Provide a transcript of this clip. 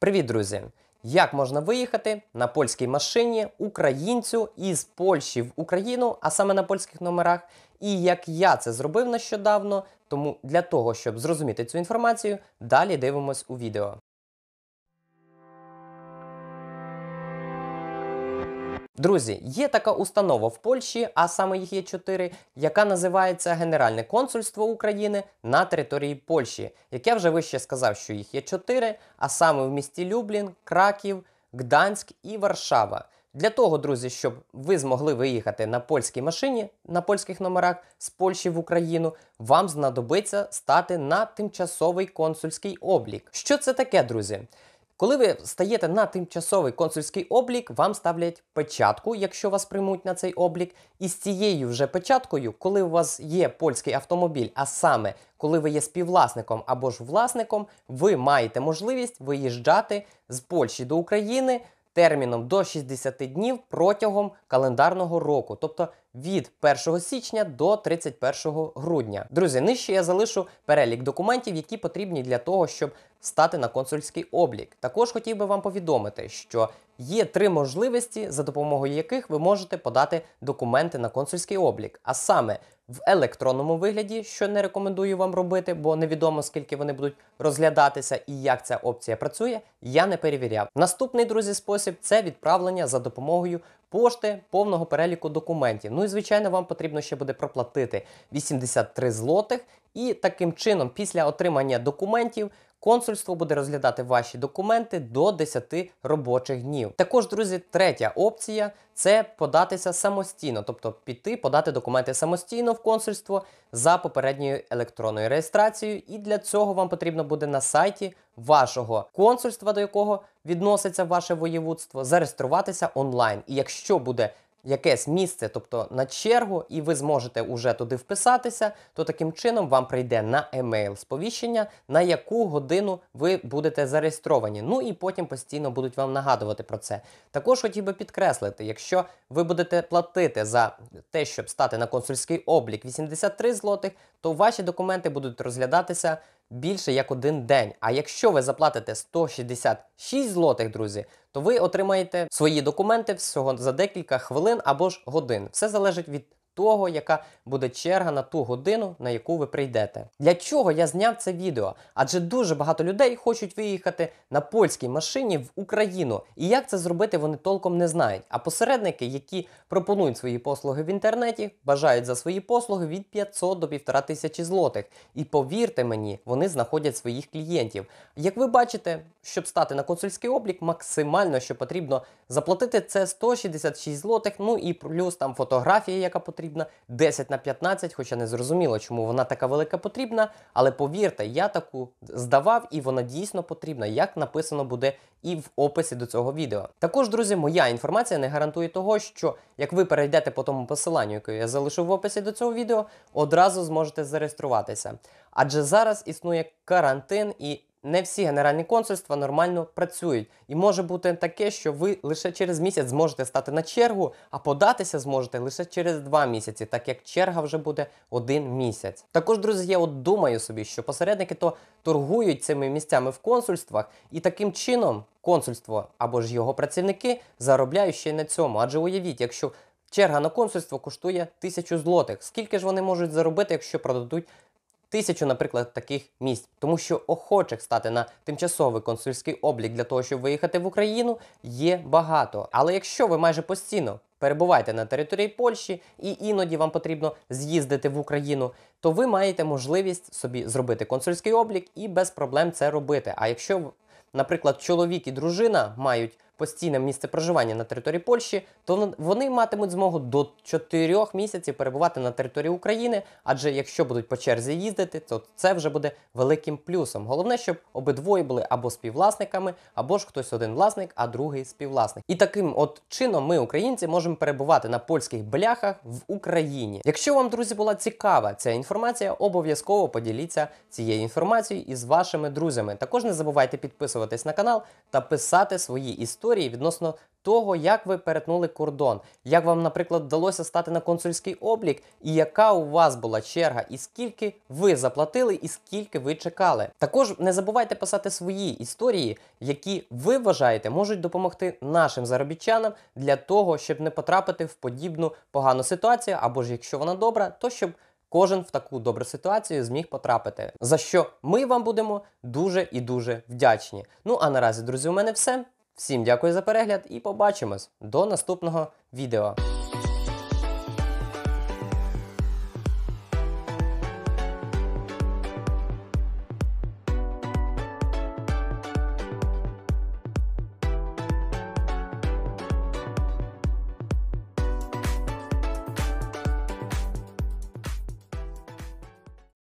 Привіт, друзі! Як можна виїхати на польській машині українцю із Польщі в Україну, а саме на польських номерах? І як я це зробив нещодавно, тому для того, щоб зрозуміти цю інформацію, далі дивимось у відео. Друзі, є така установа в Польщі, а саме їх є чотири, яка називається Генеральне консульство України на території Польщі. Як я вже вище сказав, що їх є чотири, а саме в місті Люблін, Краків, Гданськ і Варшава. Для того, друзі, щоб ви змогли виїхати на польській машині на польських номерах з Польщі в Україну, вам знадобиться стати на тимчасовий консульський облік. Що це таке, друзі? Коли ви стаєте на тимчасовий консульський облік, вам ставлять печатку, якщо вас приймуть на цей облік. І з цією вже печаткою, коли у вас є польський автомобіль, а саме коли ви є співвласником або ж власником, ви маєте можливість виїжджати з Польщі до України терміном до 60 днів протягом календарного року. Тобто від 1 січня до 31 грудня. Друзі, нижче я залишу перелік документів, які потрібні для того, щоб стати на консульський облік. Також хотів би вам повідомити, що є три можливості, за допомогою яких ви можете подати документи на консульський облік, а саме в електронному вигляді, що не рекомендую вам робити, бо невідомо скільки вони будуть розглядатися і як ця опція працює, я не перевіряв. Наступний друзі спосіб це відправлення за допомогою пошти, повного переліку документів. Ну і звичайно, вам потрібно ще буде проплатити 83 злотих. І таким чином, після отримання документів, Консульство буде розглядати ваші документи до 10 робочих днів. Також, друзі, третя опція це податися самостійно, тобто піти, подати документи самостійно в консульство за попередньою електронною реєстрацією. І для цього вам потрібно буде на сайті вашого консульства, до якого відноситься ваше воєвудство, зареєструватися онлайн. І якщо буде якесь місце, тобто на чергу, і ви зможете уже туди вписатися, то таким чином вам прийде на емейл сповіщення, на яку годину ви будете зареєстровані. Ну і потім постійно будуть вам нагадувати про це. Також хотів би підкреслити, якщо ви будете платити за те, щоб стати на консульський облік 83 злотих, то ваші документи будуть розглядатися більше як один день. А якщо ви заплатите 166 злотих, друзі, то ви отримаєте свої документи всього за декілька хвилин або ж годин. Все залежить від того, яка буде черга на ту годину, на яку ви прийдете. Для чого я зняв це відео? Адже дуже багато людей хочуть виїхати на польській машині в Україну. І як це зробити, вони толком не знають. А посередники, які пропонують свої послуги в інтернеті, бажають за свої послуги від 500 до 1500 злотих. І повірте мені, вони знаходять своїх клієнтів. Як ви бачите, щоб стати на консульський облік, максимально що потрібно заплатити це 166 злотих, ну і плюс там фотографія, яка потрібна потрібна, 10 на 15, хоча не зрозуміло, чому вона така велика потрібна. Але повірте, я таку здавав, і вона дійсно потрібна, як написано буде і в описі до цього відео. Також, друзі, моя інформація не гарантує того, що як ви перейдете по тому посиланню, яке я залишив в описі до цього відео, одразу зможете зареєструватися. Адже зараз існує карантин і не всі генеральні консульства нормально працюють, і може бути таке, що ви лише через місяць зможете стати на чергу, а податися зможете лише через два місяці, так як черга вже буде один місяць. Також, друзі, я от думаю собі, що посередники то торгують цими місцями в консульствах, і таким чином консульство або ж його працівники заробляють ще й на цьому. Адже уявіть, якщо черга на консульство коштує тисячу злотих, скільки ж вони можуть заробити, якщо продадуть? тисячу, наприклад, таких місць, тому що охочих стати на тимчасовий консульський облік для того, щоб виїхати в Україну, є багато. Але якщо ви майже постійно перебуваєте на території Польщі і іноді вам потрібно з'їздити в Україну, то ви маєте можливість собі зробити консульський облік і без проблем це робити. А якщо, наприклад, чоловік і дружина мають постійне місце проживання на території Польщі, то вони матимуть змогу до 4 місяців перебувати на території України, адже якщо будуть по черзі їздити, то це вже буде великим плюсом. Головне, щоб обидвоє були або співвласниками, або ж хтось один власник, а другий співвласник. І таким от чином ми, українці, можемо перебувати на польських бляхах в Україні. Якщо вам, друзі, була цікава ця інформація, обов'язково поділіться цією інформацією із вашими друзями. Також не забувайте підписуватись на канал та писати свої історії історії відносно того, як ви перетнули кордон, як вам, наприклад, вдалося стати на консульський облік, і яка у вас була черга, і скільки ви заплатили, і скільки ви чекали. Також не забувайте писати свої історії, які ви вважаєте можуть допомогти нашим заробітчанам для того, щоб не потрапити в подібну погану ситуацію, або ж якщо вона добра, то щоб. Кожен в таку добру ситуацію зміг потрапити, за що ми вам будемо дуже і дуже вдячні. Ну а наразі, друзі, у мене все. Всім дякую за перегляд і побачимось до наступного відео.